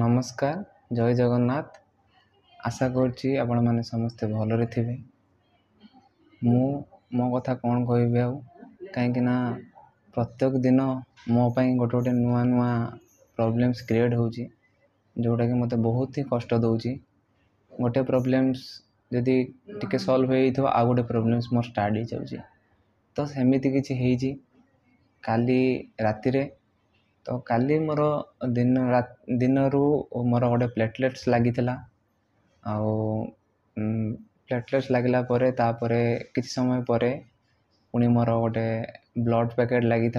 নমস্কার জয় জগন্নাথ আଶା କରୁଛି ଆପଣମାନେ ସମସ୍ତେ ଭଲରେ ଥିବେ ମୁଁ ମୋ କଥା କ'ଣ କହିବି ଆଉ କାହିଁକିନା ପ୍ରତ୍ୟେକ ଦିନ ମୋ ପାଇଁ ଗୋଟେ ଗୋଟେ ନୂଆ ନୂଆ ପ୍ରୋବ୍ଲେମ୍ସ କ୍ରିଏଟ୍ ହେଉଛି ଯେଉଁଟାକି ମୋତେ ବହୁତ ହିଁ କଷ୍ଟ ଦେଉଛି ଗୋଟେ ପ୍ରୋବ୍ଲେମ୍ସ ଯଦି ଟିକେ ସଲ୍ଭ ହେଇଯାଇଥିବ ଆଉ ଗୋଟେ ପ୍ରୋବ୍ଲେମ୍ସ ମୋର ଷ୍ଟାର୍ଟ ହେଇଯାଉଛି ତ ସେମିତି କିଛି ହେଇଛି କାଲି ରାତିରେ तो काली मोर दिन रात दिन रू मोर गोटे प्लेटलेट्स लगी प्लेटलेट्स लगे कि समय पर पुणी मोर गोटे ब्लड पैकेट लगे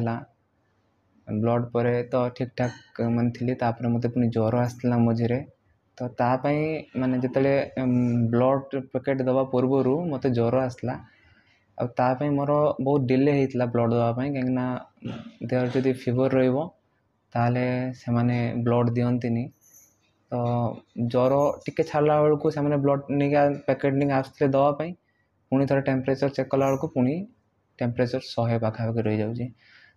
ब्लड पर तो ठीक ठाक मैं थी तापर मत पी ज्वर आसला मझेरे तो तापाई मैंने जो ब्लड पैकेट दवा पूर्व मत ज्वर आसला आई मोर बहुत डिले होता ब्लड दवापाई कहीं देह जो फिवर रहा ताले से माने ब्लड दिंती तो ज्वर टी छाड़ा बेलू से ब्लड नहीं पैकेट नहीं आसते दवापी पुणी थे टेम्परेचर चेक कला बेलू पुणी टेम्परेचर शहे पखापाखि रही जा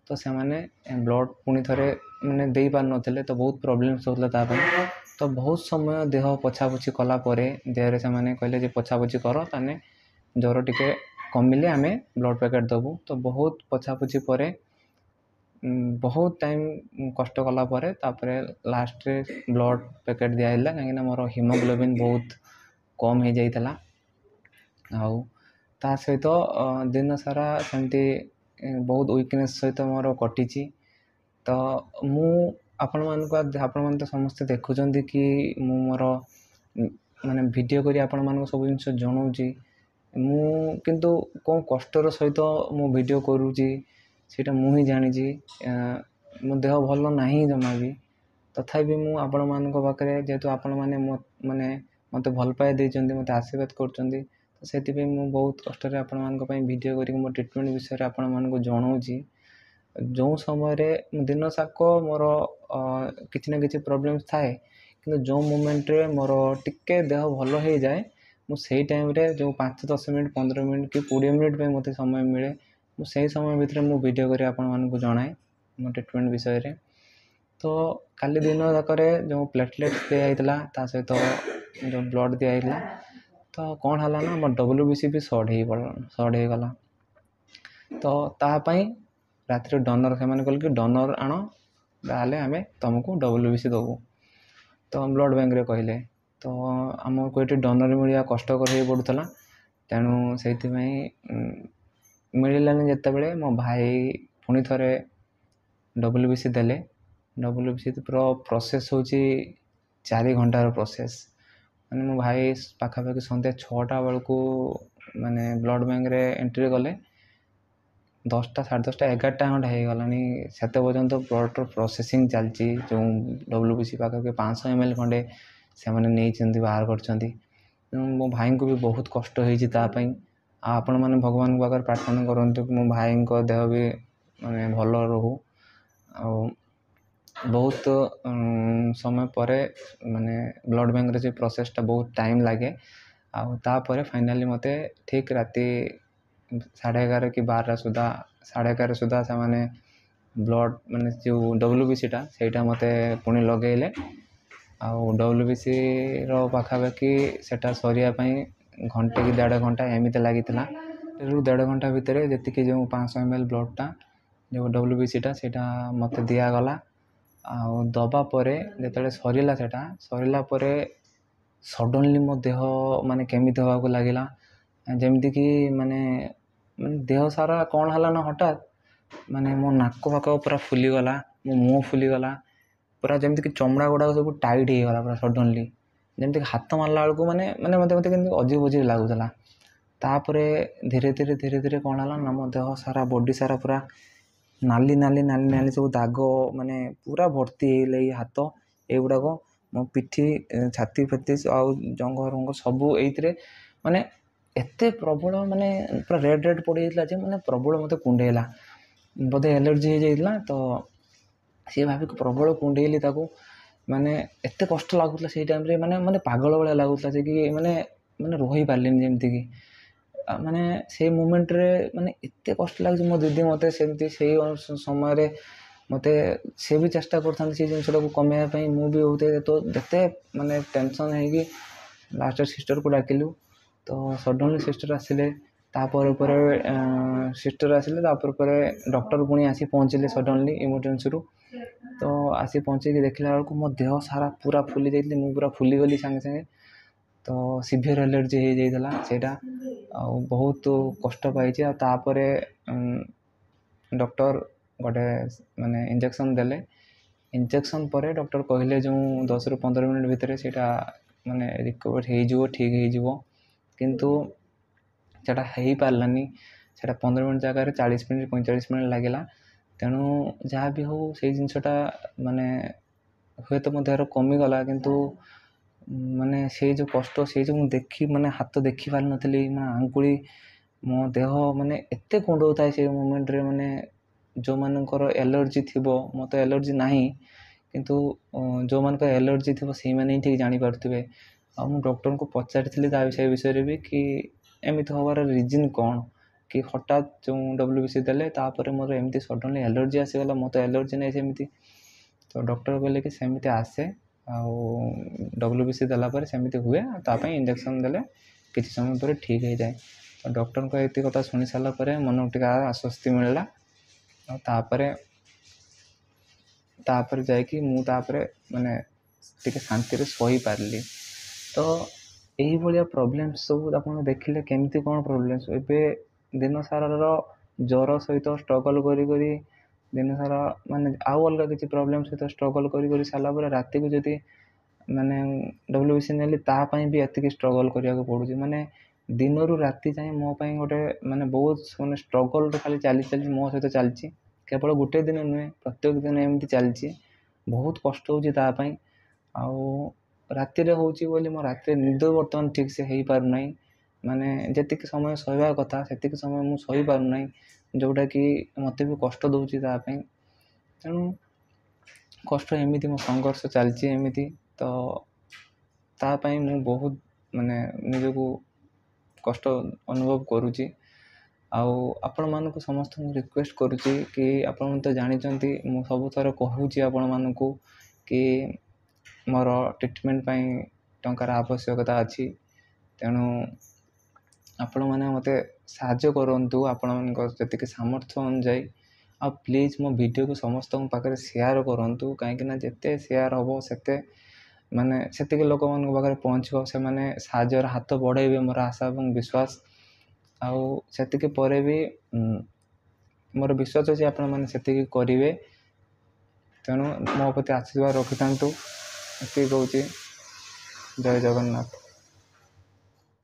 तो से ब्लड पुणी थे मैंने दे पार ना तो बहुत प्रोब्लेम्स होता तो बहुत समय देह पछापोछी कला देह कहे पछापोछी कर ताने ज्वर टिके टी कमें ब्लड पैकेट देवु तो बहुत पछापोछी पर ବହୁତ ଟାଇମ୍ କଷ୍ଟ କଲା ପରେ ତା'ପରେ ଲାଷ୍ଟରେ ବ୍ଲଡ଼୍ ପ୍ୟାକେଟ୍ ଦିଆହେଇଥିଲା କାହିଁକିନା ମୋର ହିମୋଗ୍ଲୋବିନ୍ ବହୁତ କମ୍ ହେଇଯାଇଥିଲା ଆଉ ତା ସହିତ ଦିନ ସାରା ସେମିତି ବହୁତ ୱିକନେସ୍ ସହିତ ମୋର କଟିଛି ତ ମୁଁ ଆପଣମାନଙ୍କ ଆପଣମାନେ ତ ସମସ୍ତେ ଦେଖୁଛନ୍ତି କି ମୁଁ ମୋର ମାନେ ଭିଡ଼ିଓ କରି ଆପଣମାନଙ୍କୁ ସବୁ ଜିନିଷ ଜଣାଉଛି ମୁଁ କିନ୍ତୁ କେଉଁ କଷ୍ଟର ସହିତ ମୁଁ ଭିଡ଼ିଓ କରୁଛି ସେଇଟା ମୁଁ ହିଁ ଜାଣିଛି ମୋ ଦେହ ଭଲ ନାହିଁ ଜମା ବି ତଥାପି ମୁଁ ଆପଣମାନଙ୍କ ପାଖରେ ଯେହେତୁ ଆପଣମାନେ ମାନେ ମୋତେ ଭଲପାଇ ଦେଇଛନ୍ତି ମୋତେ ଆଶୀର୍ବାଦ କରୁଛନ୍ତି ତ ସେଥିପାଇଁ ମୁଁ ବହୁତ କଷ୍ଟରେ ଆପଣମାନଙ୍କ ପାଇଁ ଭିଡ଼ିଓ କରିକି ମୋ ଟ୍ରିଟମେଣ୍ଟ ବିଷୟରେ ଆପଣମାନଙ୍କୁ ଜଣାଉଛି ଯେଉଁ ସମୟରେ ଦିନସାକ ମୋର କିଛି ନା କିଛି ପ୍ରୋବ୍ଲେମ୍ସ ଥାଏ କିନ୍ତୁ ଯେଉଁ ମୁମେଣ୍ଟରେ ମୋର ଟିକେ ଦେହ ଭଲ ହେଇଯାଏ ମୁଁ ସେଇ ଟାଇମ୍ରେ ଯେଉଁ ପାଞ୍ଚ ଦଶ ମିନିଟ୍ ପନ୍ଦର ମିନିଟ୍ କି କୋଡ଼ିଏ ମିନିଟ୍ ପାଇଁ ମୋତେ ସମୟ ମିଳେ ମୁଁ ସେହି ସମୟ ଭିତରେ ମୁଁ ଭିଡ଼ିଓ କରି ଆପଣମାନଙ୍କୁ ଜଣାଏ ମୋ ଟ୍ରିଟମେଣ୍ଟ ବିଷୟରେ ତ କାଲି ଦିନ ଯାକରେ ଯେଉଁ ପ୍ଲେଟଲେଟ୍ ଦିଆହେଇଥିଲା ତା ସହିତ ଯେଉଁ ବ୍ଲଡ଼୍ ଦିଆହେଇଥିଲା ତ କ'ଣ ହେଲା ନା ଆମ ଡବ୍ଲ୍ୟୁ ବି ସି ବି ସର୍ଟ ହେଇଗଲା ସର୍ଟ ହେଇଗଲା ତ ତା ପାଇଁ ରାତିରେ ଡୋନର୍ ସେମାନେ କହିଲେ କି ଡୋନର୍ ଆଣ ତାହେଲେ ଆମେ ତୁମକୁ ଡବ୍ଲ୍ୟୁ ବି ସି ଦେବୁ ତ ବ୍ଲଡ଼୍ ବ୍ୟାଙ୍କରେ କହିଲେ ତ ଆମକୁ ଏଠି ଡୋନର୍ ମିଳିବା କଷ୍ଟକର ହେଇ ପଡ଼ୁଥିଲା ତେଣୁ ସେଇଥିପାଇଁ ମିଳିଲାନି ଯେତେବେଳେ ମୋ ଭାଇ ପୁଣି ଥରେ ଡବ୍ଲ୍ୟୁ ବି ସି ଦେଲେ ଡବ୍ଲ୍ୟୁ ବି ସିର ପ୍ରୋସେସ୍ ହେଉଛି ଚାରି ଘଣ୍ଟାର ପ୍ରୋସେସ୍ ମାନେ ମୋ ଭାଇ ପାଖାପାଖି ସନ୍ଧ୍ୟା ଛଅଟା ବେଳକୁ ମାନେ ବ୍ଲଡ଼ ବ୍ୟାଙ୍କରେ ଏଣ୍ଟ୍ରି କଲେ ଦଶଟା ସାଢ଼େ ଦଶଟା ଏଗାରଟା ଖଣ୍ଡେ ହେଇଗଲାଣି ସେତେ ପର୍ଯ୍ୟନ୍ତ ବ୍ଲଡ଼ର ପ୍ରୋସେସିଂ ଚାଲିଛି ଯେଉଁ ଡବ୍ଲ୍ୟୁ ବି ସି ପାଖାପାଖି ପାଞ୍ଚଶହ ଏମ୍ ଏଲ୍ ଖଣ୍ଡେ ସେମାନେ ନେଇଛନ୍ତି ବାହାର କରିଛନ୍ତି ତେଣୁ ମୋ ଭାଇଙ୍କୁ ବି ବହୁତ କଷ୍ଟ ହେଇଛି ତା ପାଇଁ ଆପଣମାନେ ଭଗବାନଙ୍କ ପାଖରେ ପ୍ରାର୍ଥନା କରନ୍ତୁ ମୋ ଭାଇଙ୍କ ଦେହ ବି ମାନେ ଭଲ ରହୁ ଆଉ ବହୁତ ସମୟ ପରେ ମାନେ ବ୍ଲଡ଼୍ ବ୍ୟାଙ୍କରେ ସେ ପ୍ରୋସେସ୍ଟା ବହୁତ ଟାଇମ୍ ଲାଗେ ଆଉ ତା'ପରେ ଫାଇନାଲି ମୋତେ ଠିକ୍ ରାତି ସାଢ଼େ ଏଗାର କି ବାରଟା ସୁଦ୍ଧା ସାଢ଼େ ଏଗାର ସୁଦ୍ଧା ସେମାନେ ବ୍ଲଡ଼୍ ମାନେ ଯେଉଁ ଡବ୍ଲୁ ବି ସିଟା ସେଇଟା ମୋତେ ପୁଣି ଲଗେଇଲେ ଆଉ ଡବ୍ଲୁ ବି ସିର ପାଖାପାଖି ସେଟା ସରିବା ପାଇଁ ଘଣ୍ଟେ କି ଦେଢ଼ ଘଣ୍ଟା ଏମିତି ଲାଗିଥିଲା ଦେଢ଼ରୁ ଦେଢ଼ ଘଣ୍ଟା ଭିତରେ ଯେତିକି ଯେଉଁ ପାଞ୍ଚଶହ ଏମ୍ ଏଲ୍ ବ୍ଲଡ଼୍ଟା ଯେଉଁ ଡବ୍ଲୁ ବି ସିଟା ସେଇଟା ମୋତେ ଦିଆଗଲା ଆଉ ଦେବା ପରେ ଯେତେବେଳେ ସରିଲା ସେଇଟା ସରିଲା ପରେ ସଡ଼ନ୍ଲି ମୋ ଦେହ ମାନେ କେମିତି ହେବାକୁ ଲାଗିଲା ଯେମିତିକି ମାନେ ମାନେ ଦେହ ସାରା କ'ଣ ହେଲା ନା ହଠାତ୍ ମାନେ ମୋ ନାକ ଫାକ ପୁରା ଫୁଲିଗଲା ମୋ ମୁହଁ ଫୁଲିଗଲା ପୁରା ଯେମିତିକି ଚମଡ଼ା ଗୁଡ଼ାକ ସବୁ ଟାଇଟ୍ ହେଇଗଲା ପୁରା ସଡ଼ନ୍ଲି ଯେମିତିକି ହାତ ମାରିଲା ବେଳକୁ ମାନେ ମାନେ ମୋତେ ମୋତେ କେମିତି ଅଜିବ ଅଜିବ ଲାଗୁଥିଲା ତା'ପରେ ଧୀରେ ଧୀରେ ଧୀରେ ଧୀରେ କ'ଣ ହେଲା ନା ମୋ ଦେହ ସାରା ବଡ଼ି ସାରା ପୁରା ନାଲି ନାଲି ନାଲି ନାଲି ସବୁ ଦାଗ ମାନେ ପୁରା ଭର୍ତ୍ତି ହେଇଗଲେ ଏଇ ହାତ ଏଗୁଡ଼ାକ ମୋ ପିଠି ଛାତି ଫାତି ଆଉ ଜଙ୍ଘ ରଙ୍ଗ ସବୁ ଏଇଥିରେ ମାନେ ଏତେ ପ୍ରବଳ ମାନେ ପୁରା ରେଡ଼୍ ରେଡ଼୍ ପଡ଼ିଯାଇଥିଲା ଯେ ମାନେ ପ୍ରବଳ ମୋତେ କୁଣ୍ଡେଇଲା ବୋଧେ ଏଲର୍ଜି ହେଇଯାଇଥିଲା ତ ସିଏ ଭାବିକି ପ୍ରବଳ କୁଣ୍ଡେଇଲି ତାକୁ ମାନେ ଏତେ କଷ୍ଟ ଲାଗୁଥିଲା ସେଇ ଟାଇମ୍ରେ ମାନେ ମାନେ ପାଗଳ ଭଳିଆ ଲାଗୁଥିଲା ଯେ କି ମାନେ ମାନେ ରହିପାରିଲିନି ଯେମିତିକି ମାନେ ସେଇ ମୁମେଣ୍ଟରେ ମାନେ ଏତେ କଷ୍ଟ ଲାଗୁଛି ମୋ ଦିଦି ମୋତେ ସେମିତି ସେଇ ସମୟରେ ମୋତେ ସେ ବି ଚେଷ୍ଟା କରିଥାନ୍ତି ସେଇ ଜିନିଷଟାକୁ କମେଇବା ପାଇଁ ମୁଁ ବି ବହୁତ ତ ଯେତେ ମାନେ ଟେନସନ୍ ହେଇକି ଲାଷ୍ଟରେ ସିଷ୍ଟର୍କୁ ଡାକିଲୁ ତ ସଡ଼ନ୍ଲି ସିଷ୍ଟର୍ ଆସିଲେ ତାପରେ ପରେ ସିଷ୍ଟର୍ ଆସିଲେ ତାପରେ ପରେ ଡକ୍ଟର ପୁଣି ଆସି ପହଞ୍ଚିଲେ ସଡ଼ନ୍ଲି ଇମର୍ଜେନ୍ସିରୁ ତ ଆସି ପହଞ୍ଚାଇକି ଦେଖିଲା ବେଳକୁ ମୋ ଦେହ ସାରା ପୁରା ଫୁଲି ଯାଇଥିଲି ମୁଁ ପୁରା ଫୁଲିଗଲି ସାଙ୍ଗେ ସାଙ୍ଗେ ତ ସିଭିୟର୍ ଆଲର୍ଜି ହେଇଯାଇଥିଲା ସେଇଟା ଆଉ ବହୁତ କଷ୍ଟ ପାଇଛି ଆଉ ତା'ପରେ ଡକ୍ଟର ଗୋଟେ ମାନେ ଇଞ୍ଜେକ୍ସନ୍ ଦେଲେ ଇଞ୍ଜେକ୍ସନ୍ ପରେ ଡକ୍ଟର କହିଲେ ଯେଉଁ ଦଶରୁ ପନ୍ଦର ମିନିଟ୍ ଭିତରେ ସେଇଟା ମାନେ ରିକଭର୍ ହେଇଯିବ ଠିକ୍ ହେଇଯିବ କିନ୍ତୁ ସେଇଟା ହେଇପାରିଲାନି ସେଇଟା ପନ୍ଦର ମିନିଟ୍ ଜାଗାରେ ଚାଳିଶ ମିନିଟ୍ ପଇଁଚାଳିଶ ମିନିଟ୍ ଲାଗିଲା ତେଣୁ ଯାହା ବି ହଉ ସେଇ ଜିନିଷଟା ମାନେ ହୁଏତ ମୋ ଦେହରୁ କମିଗଲା କିନ୍ତୁ ମାନେ ସେଇ ଯେଉଁ କଷ୍ଟ ସେଇ ଯେଉଁ ମୁଁ ଦେଖି ମାନେ ହାତ ଦେଖି ମାନେ ଆଙ୍ଗୁଳି ମୋ ଦେହ ମାନେ ଏତେ କୁଣ୍ଡଉଥାଏ ସେଇ ମୁମେଣ୍ଟରେ ମାନେ ଯେଉଁମାନଙ୍କର ଏଲର୍ଜି ଥିବ ମୋତେ ଏଲର୍ଜି ନାହିଁ କିନ୍ତୁ ଯେଉଁମାନଙ୍କର ଏଲର୍ଜି ଥିବ ସେଇମାନେ ହିଁ ଠିକ୍ ଜାଣିପାରୁଥିବେ ଆଉ ମୁଁ ଡକ୍ଟରଙ୍କୁ ପଚାରିଥିଲି ତା ବିଷୟ ବିଷୟରେ ବି କି ଏମିତି ହେବାର ରିଜିନ୍ କ'ଣ कि हटात जो डब्ल्यू बी सी देपर मोर एम सडनली एलर्जी आसीगला मत एलर्जी नहीं सेमती तो डक्टर कहले कि सेमती आसे आउ डब्ल्यू बी सी देलापर सेमती हुए इंजेक्शन दे कि समय पर ठीक हो जाए तो डक्टर को ये कथा शुनी सारापर मन टे आश्वस्ति मिलला तापर जा मैंने टे शांति पारि तो यही प्रॉब्लम सब आप देखिले केमती कौन प्रोब्लेम्स एवं ଦିନସାରାର ଜ୍ୱର ସହିତ ଷ୍ଟ୍ରଗଲ୍ କରି କରି ଦିନସାରା ମାନେ ଆଉ ଅଲଗା କିଛି ପ୍ରୋବ୍ଲେମ୍ ସହିତ ଷ୍ଟ୍ରଗଲ୍ କରି କରି ସାରିଲା ପରେ ରାତିକୁ ଯଦି ମାନେ ଡବ୍ଲୁ ବି ସି ନେଲି ତା ପାଇଁ ବି ଏତିକି ଷ୍ଟ୍ରଗଲ୍ କରିବାକୁ ପଡ଼ୁଛି ମାନେ ଦିନରୁ ରାତି ଯାଏଁ ମୋ ପାଇଁ ଗୋଟେ ମାନେ ବହୁତ ମାନେ ଷ୍ଟ୍ରଗଲ୍ରେ ଖାଲି ଚାଲି ଚାଲି ମୋ ସହିତ ଚାଲିଛି କେବଳ ଗୋଟେ ଦିନ ନୁହେଁ ପ୍ରତ୍ୟେକ ଦିନ ଏମିତି ଚାଲିଛି ବହୁତ କଷ୍ଟ ହେଉଛି ତା ପାଇଁ ଆଉ ରାତିରେ ହେଉଛି ବୋଲି ମୋ ରାତିରେ ନିଦ ବର୍ତ୍ତମାନ ଠିକ୍ସେ ହେଇପାରୁନାହିଁ ମାନେ ଯେତିକି ସମୟ ଶୋଇବା କଥା ସେତିକି ସମୟ ମୁଁ ଶୋଇପାରୁନାହିଁ ଯେଉଁଟାକି ମୋତେ ବି କଷ୍ଟ ଦେଉଛି ତା ପାଇଁ ତେଣୁ କଷ୍ଟ ଏମିତି ମୋ ସଂଘର୍ଷ ଚାଲିଛି ଏମିତି ତ ତା ପାଇଁ ମୁଁ ବହୁତ ମାନେ ନିଜକୁ କଷ୍ଟ ଅନୁଭବ କରୁଛି ଆଉ ଆପଣମାନଙ୍କୁ ସମସ୍ତଙ୍କୁ ରିକ୍ୱେଷ୍ଟ କରୁଛି କି ଆପଣ ତ ଜାଣିଛନ୍ତି ମୁଁ ସବୁଥର କହୁଛି ଆପଣମାନଙ୍କୁ କି ମୋର ଟ୍ରିଟମେଣ୍ଟ ପାଇଁ ଟଙ୍କାର ଆବଶ୍ୟକତା ଅଛି ତେଣୁ ଆପଣମାନେ ମୋତେ ସାହାଯ୍ୟ କରନ୍ତୁ ଆପଣମାନଙ୍କ ଯେତିକି ସାମର୍ଥ୍ୟ ଅନୁଯାୟୀ ଆଉ ପ୍ଲିଜ୍ ମୋ ଭିଡ଼ିଓକୁ ସମସ୍ତଙ୍କ ପାଖରେ ସେୟାର୍ କରନ୍ତୁ କାହିଁକିନା ଯେତେ ସେୟାର୍ ହେବ ସେତେ ମାନେ ସେତିକି ଲୋକମାନଙ୍କ ପାଖରେ ପହଞ୍ଚିବ ସେମାନେ ସାହାଯ୍ୟର ହାତ ବଢ଼େଇବେ ମୋର ଆଶା ଏବଂ ବିଶ୍ୱାସ ଆଉ ସେତିକି ପରେ ବି ମୋର ବିଶ୍ୱାସ ଅଛି ଆପଣମାନେ ସେତିକି କରିବେ ତେଣୁ ମୋ ପ୍ରତି ଆଶୀର୍ବାଦ ରଖିଥାନ୍ତୁ ଏତିକି କହୁଛି ଜୟ ଜଗନ୍ନାଥ